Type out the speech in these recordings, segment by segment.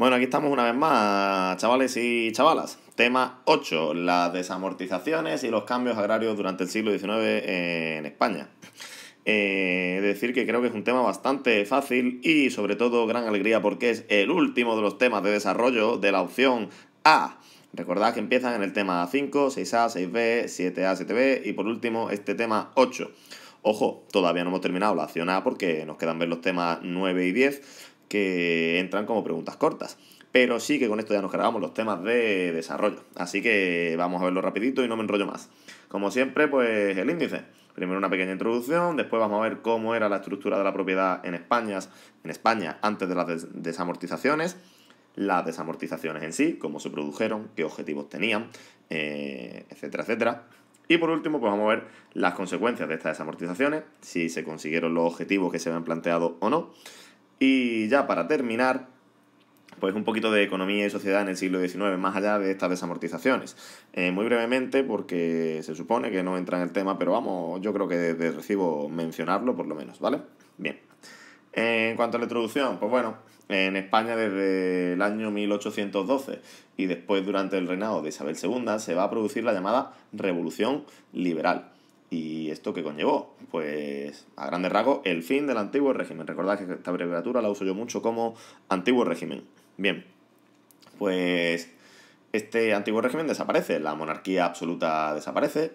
Bueno, aquí estamos una vez más, chavales y chavalas. Tema 8, las desamortizaciones y los cambios agrarios durante el siglo XIX en España. Eh, decir que creo que es un tema bastante fácil y sobre todo gran alegría porque es el último de los temas de desarrollo de la opción A. Recordad que empiezan en el tema 5, 6A, 6B, 7A, 7B y por último este tema 8. Ojo, todavía no hemos terminado la opción A porque nos quedan ver los temas 9 y 10 que entran como preguntas cortas. Pero sí que con esto ya nos cargamos los temas de desarrollo. Así que vamos a verlo rapidito y no me enrollo más. Como siempre, pues el índice. Primero una pequeña introducción, después vamos a ver cómo era la estructura de la propiedad en España, en España antes de las desamortizaciones, las desamortizaciones en sí, cómo se produjeron, qué objetivos tenían, eh, etcétera, etcétera. Y por último, pues vamos a ver las consecuencias de estas desamortizaciones, si se consiguieron los objetivos que se habían planteado o no. Y ya para terminar, pues un poquito de economía y sociedad en el siglo XIX, más allá de estas desamortizaciones. Eh, muy brevemente, porque se supone que no entra en el tema, pero vamos, yo creo que recibo mencionarlo por lo menos, ¿vale? Bien. Eh, en cuanto a la introducción, pues bueno, en España desde el año 1812 y después durante el reinado de Isabel II se va a producir la llamada Revolución Liberal ¿Y esto qué conllevó? Pues a grandes rasgos el fin del antiguo régimen. Recordad que esta abreviatura la uso yo mucho como antiguo régimen. Bien, pues este antiguo régimen desaparece, la monarquía absoluta desaparece,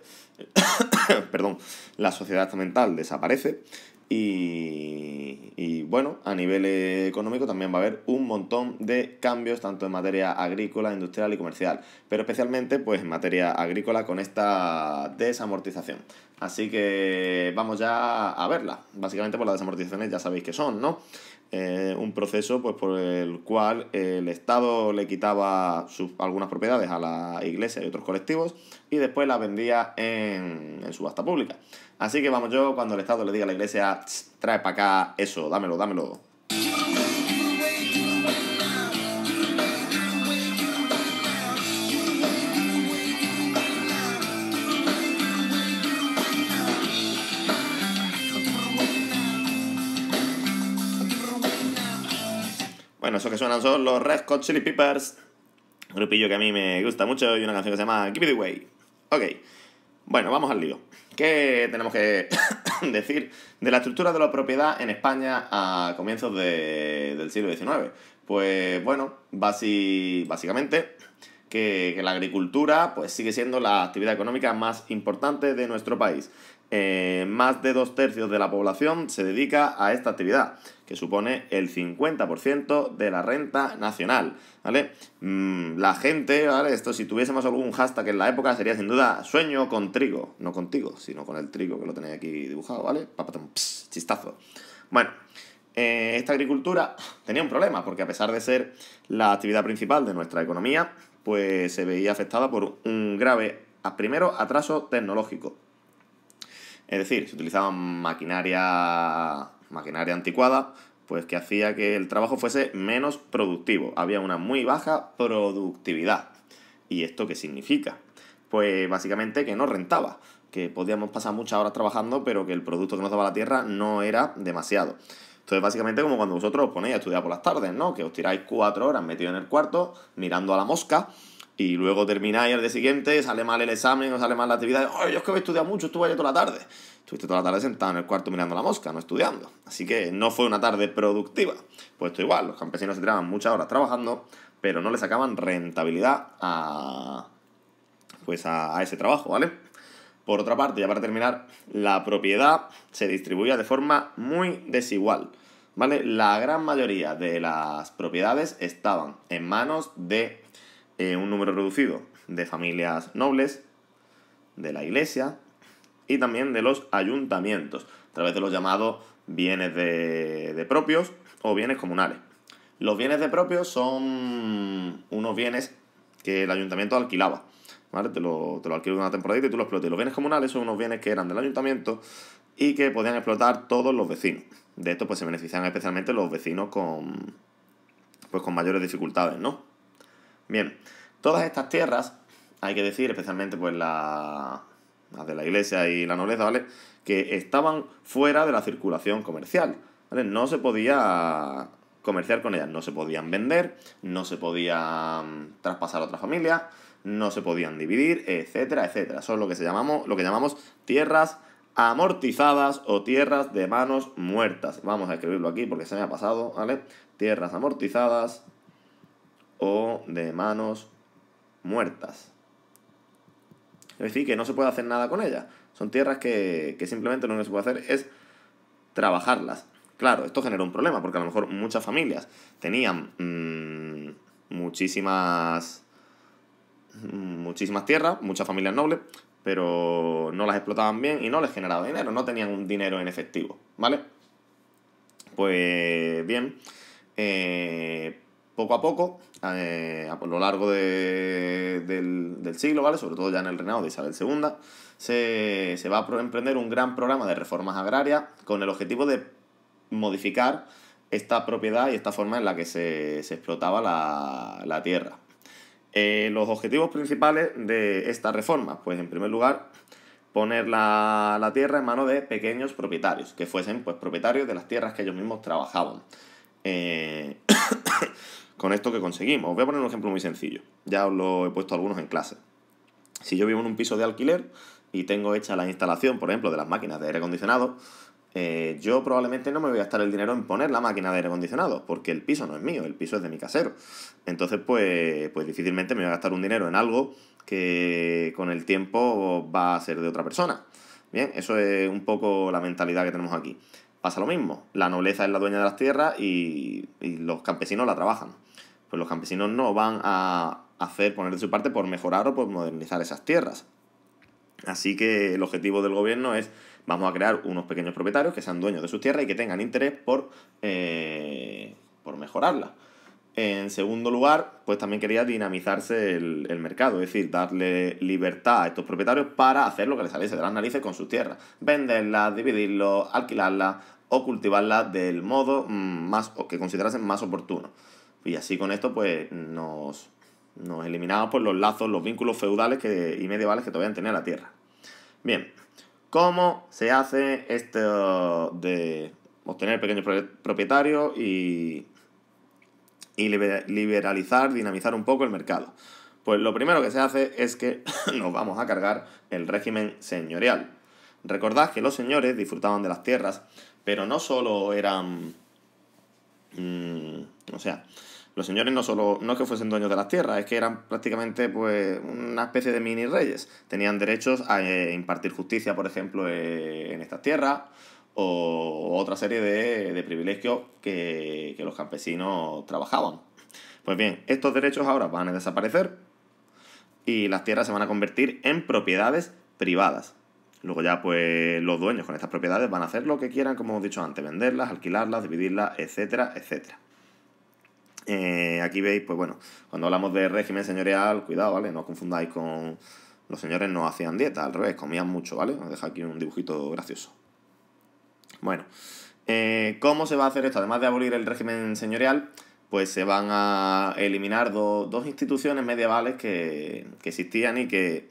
perdón, la sociedad mental desaparece y, bueno, a nivel económico también va a haber un montón de cambios, tanto en materia agrícola, industrial y comercial, pero especialmente pues en materia agrícola con esta desamortización. Así que vamos ya a verla. Básicamente por pues, las desamortizaciones ya sabéis que son, ¿no? Eh, un proceso pues, por el cual el Estado le quitaba algunas propiedades a la iglesia y otros colectivos y después las vendía en, en, subasta pública. Así que vamos yo, cuando el Estado le diga a la iglesia, trae para acá eso, dámelo, dámelo, Bueno, eso que suenan son los Red Hot Chili Peppers, un grupillo que a mí me gusta mucho y una canción que se llama Give It Away. Ok, bueno, vamos al lío. ¿Qué tenemos que decir de la estructura de la propiedad en España a comienzos del siglo XIX? Pues bueno, básicamente que, que, la agricultura pues sigue siendo la actividad económica más importante de nuestro país. Eh, más de dos tercios de la población se dedica a esta actividad, que supone el 50% de la renta nacional, ¿vale? Mm, la gente, ¿vale? Esto, si tuviésemos algún hashtag en la época, sería sin duda sueño con trigo, no contigo, sino con el trigo que lo tenéis aquí dibujado, ¿vale? Papatón, chistazo. Bueno, eh, esta agricultura tenía un problema, porque a pesar de ser la actividad principal de nuestra economía, pues se veía afectada por un grave, primero, atraso tecnológico. Es decir, se utilizaban maquinaria, maquinaria anticuada, pues que hacía que el trabajo fuese menos productivo. Había una muy baja productividad. ¿Y esto qué significa? Pues básicamente que no rentaba, que podíamos pasar muchas horas trabajando, pero que el producto que nos daba la tierra no era demasiado. Entonces, básicamente, como cuando vosotros os ponéis a estudiar por las tardes, ¿no? Que os tiráis cuatro horas metido en el cuarto, mirando a la mosca, y luego termináis al día siguiente, sale mal el examen o sale mal la actividad. ¡Ay, yo es que he estudiado mucho! Estuve ayer toda la tarde. Estuviste toda la tarde sentado en el cuarto mirando la mosca, no estudiando. Así que no fue una tarde productiva. Pues esto igual, los campesinos se tiraban muchas horas trabajando, pero no le sacaban rentabilidad a, pues a ese trabajo, ¿vale? Por otra parte, ya para terminar, la propiedad se distribuía de forma muy desigual. ¿Vale? La gran mayoría de las propiedades estaban en manos de eh, un número reducido de familias nobles, de la iglesia y también de los ayuntamientos, a través de los llamados bienes de, propios o bienes comunales. Los bienes de propios son unos bienes que el ayuntamiento alquilaba. ¿vale? Te lo, te lo una temporada y tú lo explotas. los bienes comunales son unos bienes que eran del ayuntamiento y que podían explotar todos los vecinos. De esto pues se benefician especialmente los vecinos con, pues, con mayores dificultades, ¿no? Bien, todas estas tierras, hay que decir, especialmente pues la, las de la iglesia y la nobleza, ¿vale? Que estaban fuera de la circulación comercial, ¿vale? No se podía comerciar con ellas, no se podían vender, no se podían mm, traspasar a otra familia no se podían dividir, etcétera, etcétera. Son lo que, se llamamos, lo que llamamos tierras amortizadas o tierras de manos muertas. Vamos a escribirlo aquí porque se me ha pasado, ¿vale? Tierras amortizadas o de manos muertas. Es decir, que no se puede hacer nada con ellas. Son tierras que, simplemente lo único que se puede hacer es trabajarlas. Claro, esto genera un problema, porque a lo mejor muchas familias tenían mm, muchísimas. muchísimas tierras, muchas familias nobles, pero no las explotaban bien y no les generaba dinero, no tenían un dinero en efectivo, ¿vale? Pues bien, eh, poco a poco, eh, a lo largo del, siglo, ¿vale? sobre todo ya en el reinado de Isabel II, se, va a emprender un gran programa de reformas agrarias con el objetivo de modificar esta propiedad y esta forma en la que se, explotaba la, tierra. Eh, los objetivos principales de esta reforma, pues en primer lugar, poner la, tierra en manos de pequeños propietarios, que fuesen pues, propietarios de las tierras que ellos mismos trabajaban. Eh, con esto que conseguimos. Os voy a poner un ejemplo muy sencillo. Ya os lo he puesto algunos en clase. Si yo vivo en un piso de alquiler y tengo hecha la instalación, por ejemplo, de las máquinas de aire acondicionado, eh, yo probablemente no me voy a gastar el dinero en poner la máquina de aire acondicionado, porque el piso no es mío, el piso es de mi casero. Entonces, pues, pues difícilmente me voy a gastar un dinero en algo que con el tiempo va a ser de otra persona. Bien, eso es un poco la mentalidad que tenemos aquí pasa lo mismo. La nobleza es la dueña de las tierras y, los campesinos la trabajan. Pues los campesinos no van a hacer, poner de su parte por mejorar o por modernizar esas tierras. Así que el objetivo del gobierno es, vamos a crear unos pequeños propietarios que sean dueños de sus tierras y que tengan interés por, eh, por mejorarlas. En segundo lugar, pues también quería dinamizarse el, mercado, es decir, darle libertad a estos propietarios para hacer lo que les saliese de las narices con sus tierras. Venderlas, dividirlos, alquilarlas o cultivarla del modo mm, más, o que considerasen más oportuno. Y así con esto pues nos, eliminamos por los lazos, los vínculos feudales que, y medievales que todavía tenía la tierra. Bien, ¿cómo se hace esto de obtener pequeños propietarios y, y liberalizar, dinamizar un poco el mercado? Pues lo primero que se hace es que nos vamos a cargar el régimen señorial. Recordad que los señores disfrutaban de las tierras, pero no solo eran... Mm, o sea, los señores no solo no es que fuesen dueños de las tierras, es que eran prácticamente pues una especie de mini reyes. Tenían derechos a eh, impartir justicia, por ejemplo, eh, en estas tierras o otra serie de, privilegios que, que, los campesinos trabajaban. Pues bien, estos derechos ahora van a desaparecer y las tierras se van a convertir en propiedades privadas. Luego ya pues los dueños con estas propiedades van a hacer lo que quieran, como hemos dicho antes, venderlas, alquilarlas, dividirlas, etcétera, etcétera. Eh, aquí veis, pues bueno, cuando hablamos de régimen señorial, cuidado, ¿vale? No os confundáis con... Los señores no hacían dieta, al revés, comían mucho, ¿vale? Os dejo aquí un dibujito gracioso. Bueno, eh, ¿cómo se va a hacer esto? Además de abolir el régimen señorial, pues se van a eliminar dos instituciones medievales que, que existían y que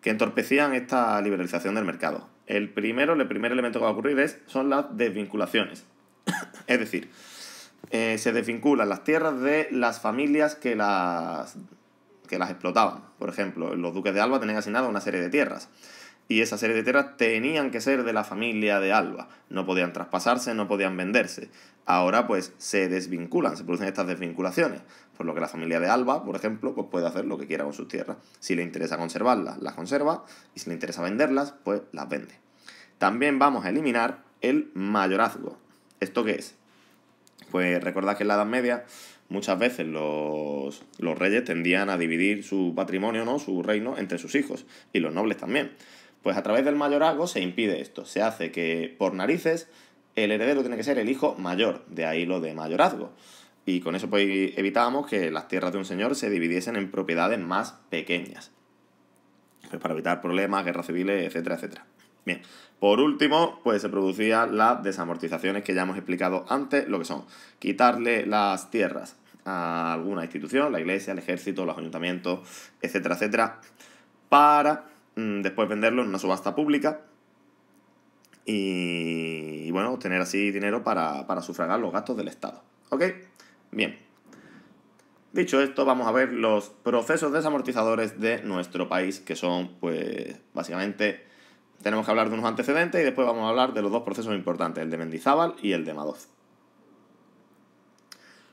que entorpecían esta liberalización del mercado. El primero, el primer elemento que va a ocurrir es, son las desvinculaciones. es decir, eh, se desvinculan las tierras de las familias que las, que las explotaban. Por ejemplo, los duques de Alba tenían asignada una serie de tierras. Y esa serie de tierras tenían que ser de la familia de Alba. No podían traspasarse, no podían venderse. Ahora pues se desvinculan, se producen estas desvinculaciones. Por pues, lo que la familia de Alba, por ejemplo, pues puede hacer lo que quiera con sus tierras. Si le interesa conservarlas, las conserva, y si le interesa venderlas, pues las vende. También vamos a eliminar el mayorazgo. ¿Esto qué es? Pues recordad que en la Edad Media muchas veces los, los, reyes tendían a dividir su patrimonio, ¿no? su reino, entre sus hijos y los nobles también. Pues a través del mayorazgo se impide esto. Se hace que por narices el heredero tiene que ser el hijo mayor, de ahí lo de mayorazgo y con eso pues evitábamos que las tierras de un señor se dividiesen en propiedades más pequeñas. Pues para evitar problemas, guerras civiles, etcétera, etcétera. Bien, por último, pues se producían las desamortizaciones que ya hemos explicado antes, lo que son quitarle las tierras a alguna institución, la iglesia, el ejército, los ayuntamientos, etcétera, etcétera, para mm, después venderlo en una subasta pública y, bueno, obtener así dinero para, para sufragar los gastos del Estado. ¿Ok? Bien. Dicho esto, vamos a ver los procesos desamortizadores de nuestro país, que son, pues, básicamente, tenemos que hablar de unos antecedentes y después vamos a hablar de los dos procesos importantes, el de Mendizábal y el de Madoz.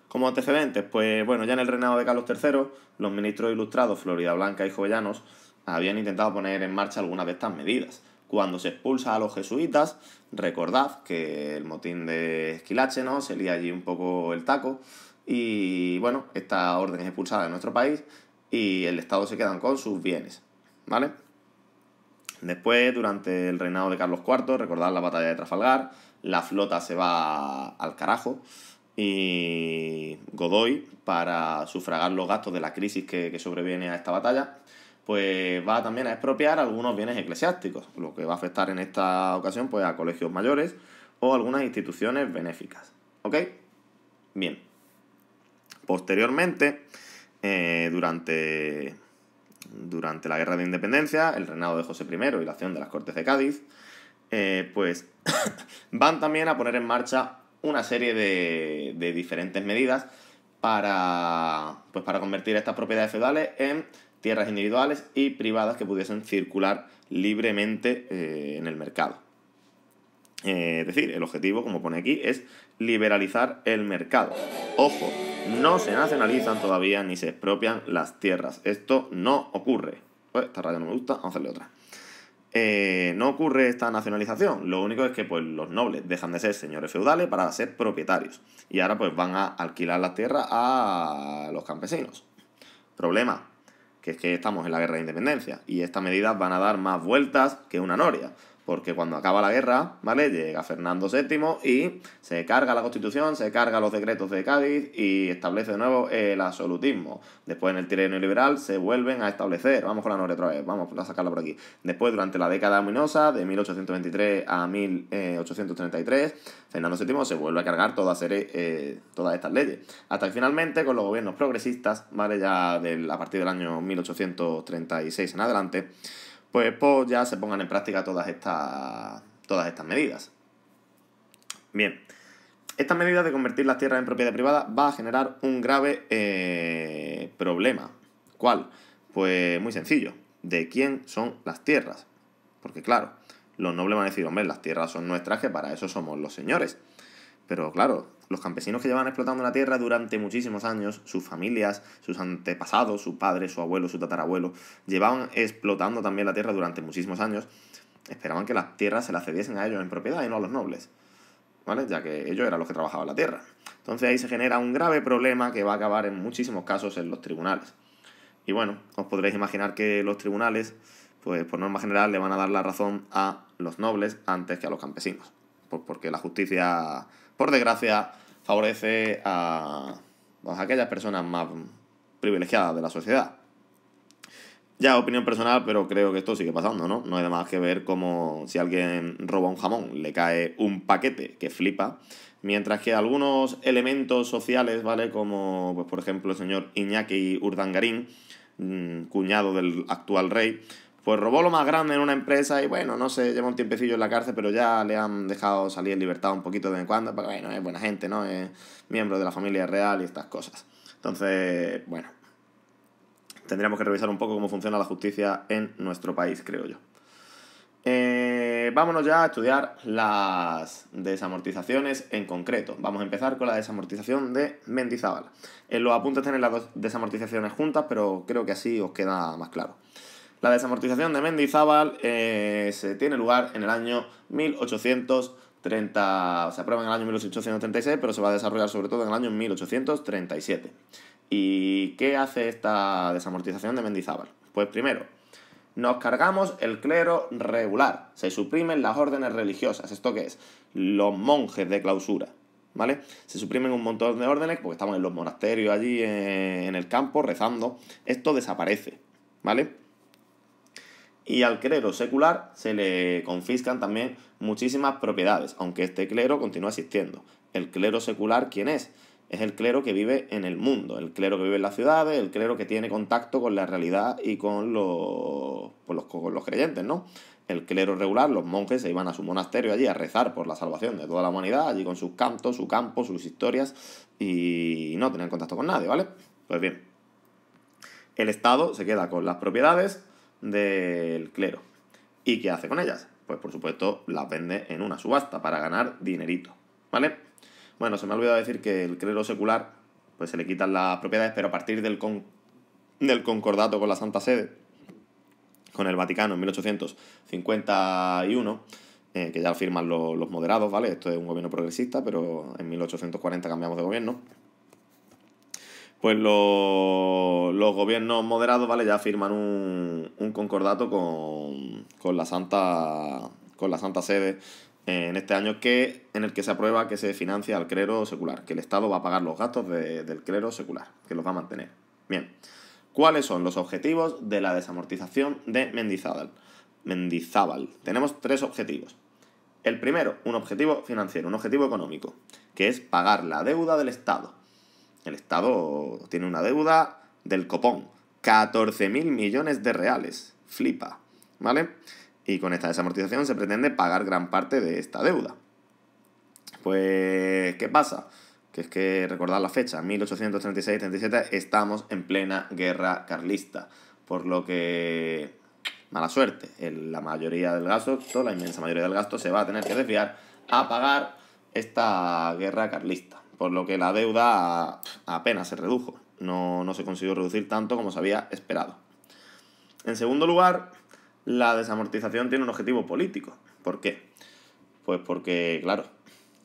Como antecedentes, pues bueno, ya en el reinado de Carlos III, los ministros ilustrados Florida Blanca y Jovellanos habían intentado poner en marcha algunas de estas medidas. Cuando se expulsa a los jesuitas, recordad que el motín de Esquilache, ¿no? Se lía allí un poco el taco. Y bueno, esta orden es expulsada de nuestro país y el Estado se quedan con sus bienes, ¿vale? Después, durante el reinado de Carlos IV, recordad la batalla de Trafalgar, la flota se va al carajo y Godoy, para sufragar los gastos de la crisis que, que sobreviene a esta batalla, pues va también a expropiar algunos bienes eclesiásticos, lo que va a afectar en esta ocasión pues, a colegios mayores o algunas instituciones benéficas. ¿Ok? Bien. Posteriormente, eh, durante, durante la Guerra de Independencia, el reinado de José I y la acción de las Cortes de Cádiz, eh, pues van también a poner en marcha una serie de, diferentes medidas para, pues, para convertir estas propiedades feudales en tierras individuales y privadas que pudiesen circular libremente eh, en el mercado. Eh, es decir, el objetivo, como pone aquí, es liberalizar el mercado. Ojo, no se nacionalizan todavía ni se expropian las tierras. Esto no ocurre. Pues esta raya no me gusta, vamos a hacerle otra. Eh, no ocurre esta nacionalización. Lo único es que pues, los nobles dejan de ser señores feudales para ser propietarios. Y ahora pues van a alquilar las tierras a los campesinos. Problema, que es que estamos en la guerra de independencia y estas medidas van a dar más vueltas que una noria. Porque cuando acaba la guerra, ¿vale? Llega Fernando VII y se carga la constitución, se carga los decretos de Cádiz y establece de nuevo el absolutismo. Después en el tirano liberal se vuelven a establecer, vamos con la norma otra vez, vamos a sacarla por aquí. Después durante la década ominosa, de 1823 a 1833, Fernando VII se vuelve a cargar toda serie, eh, todas estas leyes. Hasta que finalmente con los gobiernos progresistas, ¿vale? Ya a partir del año 1836 en adelante, pues, pues, ya se pongan en práctica todas estas, todas estas medidas. Bien, esta medida de convertir las tierras en propiedad privada va a generar un grave eh, problema. ¿Cuál? Pues muy sencillo, de quién son las tierras. Porque claro, los nobles van a decir, hombre, las tierras son nuestras, que para eso somos los señores. Pero claro, los campesinos que llevan explotando la tierra durante muchísimos años, sus familias, sus antepasados, su padre, su abuelo, su tatarabuelo, llevaban explotando también la tierra durante muchísimos años, esperaban que las tierras se las cediesen a ellos en propiedad y no a los nobles, ¿vale? Ya que ellos eran los que trabajaban la tierra. Entonces ahí se genera un grave problema que va a acabar en muchísimos casos en los tribunales. Y bueno, os podréis imaginar que los tribunales, pues por norma general, le van a dar la razón a los nobles antes que a los campesinos, pues porque la justicia por desgracia, favorece a, aquellas personas más privilegiadas de la sociedad. Ya opinión personal, pero creo que esto sigue pasando, ¿no? No hay nada más que ver como si alguien roba un jamón, le cae un paquete que flipa, mientras que algunos elementos sociales, ¿vale? Como, pues, por ejemplo, el señor Iñaki Urdangarín, mm, cuñado del actual rey, pues robó lo más grande en una empresa y bueno, no sé, lleva un tiempecillo en la cárcel, pero ya le han dejado salir en libertad un poquito de vez en cuando, porque, bueno, es buena gente, ¿no? Es miembro de la familia real y estas cosas. Entonces, bueno, tendríamos que revisar un poco cómo funciona la justicia en nuestro país, creo yo. Eh, vámonos ya a estudiar las desamortizaciones en concreto. Vamos a empezar con la desamortización de Mendizábal. En eh, los apuntes tenéis las dos desamortizaciones juntas, pero creo que así os queda más claro. La desamortización de Mendizábal eh, se tiene lugar en el año 1830, se aprueba en el año 1836, pero se va a desarrollar sobre todo en el año 1837. ¿Y qué hace esta desamortización de Mendizábal? Pues primero, nos cargamos el clero regular, se suprimen las órdenes religiosas. ¿Esto qué es? Los monjes de clausura, ¿vale? Se suprimen un montón de órdenes porque estamos en los monasterios allí en el campo rezando. Esto desaparece, ¿vale? y al clero secular se le confiscan también muchísimas propiedades, aunque este clero continúa existiendo. ¿El clero secular quién es? Es el clero que vive en el mundo, el clero que vive en las ciudades, el clero que tiene contacto con la realidad y con los, los, creyentes, ¿no? El clero regular, los monjes se iban a su monasterio allí a rezar por la salvación de toda la humanidad, allí con sus cantos, su campo, sus historias y no tenían contacto con nadie, ¿vale? Pues bien, el Estado se queda con las propiedades, del clero. ¿Y qué hace con ellas? Pues por supuesto las vende en una subasta para ganar dinerito, ¿vale? Bueno, se me ha olvidado decir que el clero secular, pues se le quitan las propiedades, pero a partir del, concordato con la Santa Sede, con el Vaticano en 1851, eh, que ya firman los, los moderados, ¿vale? Esto es un gobierno progresista, pero en 1840 cambiamos de gobierno pues los gobiernos moderados, ¿vale? Ya firman un, un concordato con, con, la Santa, con la Santa Sede en este año que, en el que se aprueba que se financia al clero secular, que el Estado va a pagar los gastos del clero secular, que los va a mantener. Bien, ¿cuáles son los objetivos de la desamortización de Mendizábal? Mendizábal. Tenemos tres objetivos. El primero, un objetivo financiero, un objetivo económico, que es pagar la deuda del Estado el Estado tiene una deuda del copón. 14.000 millones de reales. Flipa. ¿Vale? Y con esta desamortización se pretende pagar gran parte de esta deuda. Pues, ¿qué pasa? Que es que recordad la fecha, 1836-37, estamos en plena guerra carlista. Por lo que, mala suerte, la mayoría del gasto, toda la inmensa mayoría del gasto se va a tener que desviar a pagar esta guerra carlista por lo que la deuda apenas se redujo, no, se consiguió reducir tanto como se había esperado. En segundo lugar, la desamortización tiene un objetivo político. ¿Por qué? Pues porque, claro,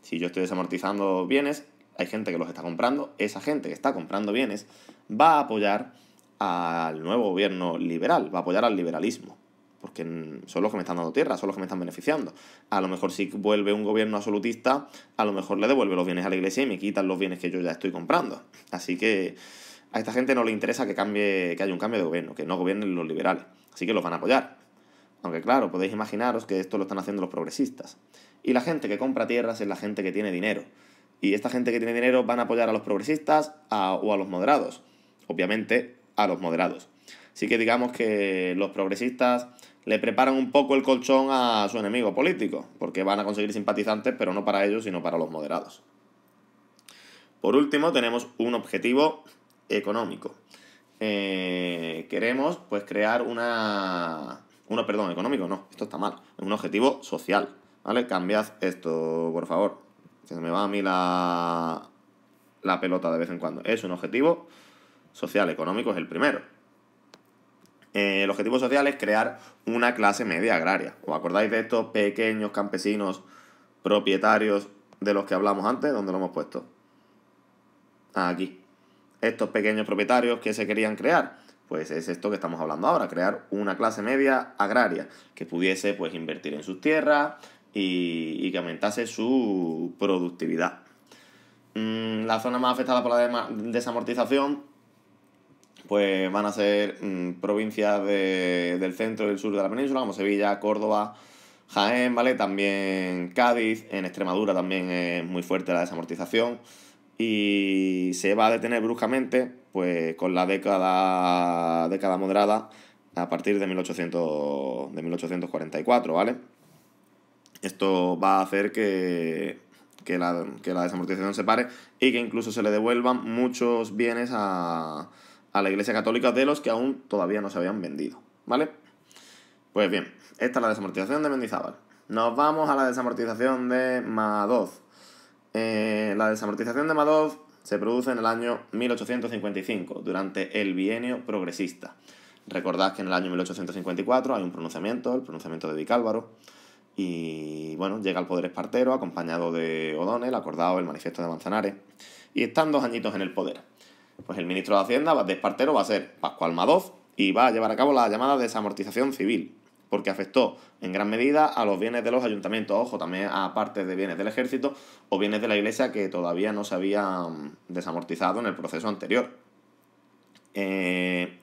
si yo estoy desamortizando bienes, hay gente que los está comprando, esa gente que está comprando bienes va a apoyar al nuevo gobierno liberal, va a apoyar al liberalismo porque son los que me están dando tierra, son los que me están beneficiando. A lo mejor si vuelve un gobierno absolutista, a lo mejor le devuelve los bienes a la iglesia y me quitan los bienes que yo ya estoy comprando. Así que a esta gente no le interesa que cambie, que haya un cambio de gobierno, que no gobiernen los liberales. Así que los van a apoyar. Aunque claro, podéis imaginaros que esto lo están haciendo los progresistas. Y la gente que compra tierras es la gente que tiene dinero. Y esta gente que tiene dinero van a apoyar a los progresistas o a los moderados. Obviamente, a los moderados. Así que digamos que los progresistas le preparan un poco el colchón a su enemigo político, porque van a conseguir simpatizantes, pero no para ellos, sino para los moderados. Por último, tenemos un objetivo económico. Eh, queremos pues crear una... Uno, perdón, económico, no, esto está mal. Un objetivo social, ¿vale? Cambiad esto, por favor. Se me va a mí la, la pelota de vez en cuando. Es un objetivo social, económico es el primero. Eh, el objetivo social es crear una clase media agraria. ¿Os acordáis de estos pequeños campesinos propietarios de los que hablamos antes? ¿Dónde lo hemos puesto? Ah, aquí. Estos pequeños propietarios que se querían crear. Pues es esto que estamos hablando ahora, crear una clase media agraria que pudiese pues invertir en sus tierras y, que aumentase su productividad. Mm, la zona más afectada por la desamortización pues van a ser mm, provincias del centro y del sur de la península, como Sevilla, Córdoba, Jaén, ¿vale? También Cádiz, en Extremadura también es muy fuerte la desamortización y se va a detener bruscamente pues con la década, década moderada a partir de, 1800, de 1844, ¿vale? Esto va a hacer que la desamortización se pare y que incluso se le devuelvan muchos bienes a a la Iglesia Católica de los que aún todavía no se habían vendido. ¿Vale? Pues bien, esta es la desamortización de Mendizábal. Nos vamos a la desamortización de Madoz. Eh, la desamortización de Madoz se produce en el año 1855, durante el bienio progresista. Recordad que en el año 1854 hay un pronunciamiento, el pronunciamiento de Vicálvaro, y bueno, llega al poder espartero acompañado de O'Donnell, acordado el manifiesto de Manzanares, y están dos añitos en el poder. Pues el ministro de Hacienda de Espartero va a ser Pascual Madoz y va a llevar a cabo la llamada desamortización civil, porque afectó en gran medida a los bienes de los ayuntamientos, ojo, también a partes de bienes del ejército o bienes de la iglesia que todavía no se habían desamortizado en el proceso anterior. Eh,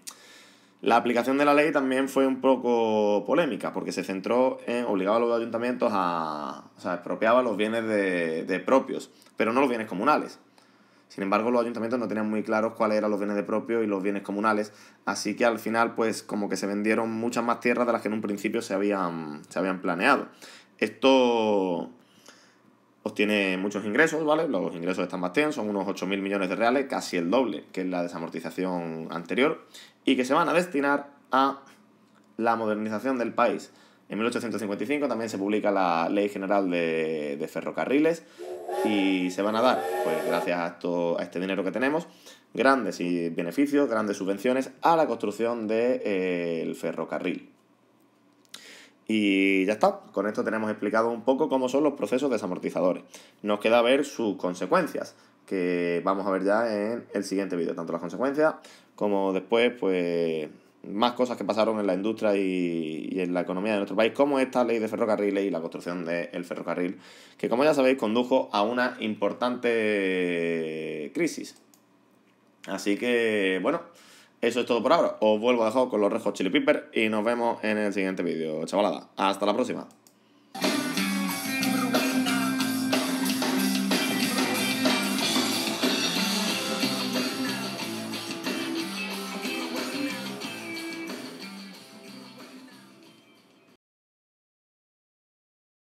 la aplicación de la ley también fue un poco polémica, porque se centró en obligar a los ayuntamientos a. O sea, expropiaba los bienes de, de propios, pero no los bienes comunales. Sin embargo, los ayuntamientos no tenían muy claros cuáles eran los bienes de propio y los bienes comunales, así que al final, pues como que se vendieron muchas más tierras de las que en un principio se habían, se habían planeado. Esto obtiene muchos ingresos, ¿vale? Los ingresos de bastante son unos 8.000 millones de reales, casi el doble que la desamortización anterior, y que se van a destinar a la modernización del país. En 1855 también se publica la Ley General de, Ferrocarriles y se van a dar, pues gracias a, a este dinero que tenemos, grandes beneficios, grandes subvenciones a la construcción del eh, ferrocarril. Y ya está, con esto tenemos explicado un poco cómo son los procesos desamortizadores. Nos queda ver sus consecuencias, que vamos a ver ya en el siguiente vídeo, tanto las consecuencias como después, pues más cosas que pasaron en la industria y, en la economía de nuestro país, como esta ley de ferrocarriles y la construcción del ferrocarril, que como ya sabéis condujo a una importante crisis. Así que, bueno, eso es todo por ahora. Os vuelvo a dejar con los rejos Chili pepper y nos vemos en el siguiente vídeo. Chavalada, hasta la próxima.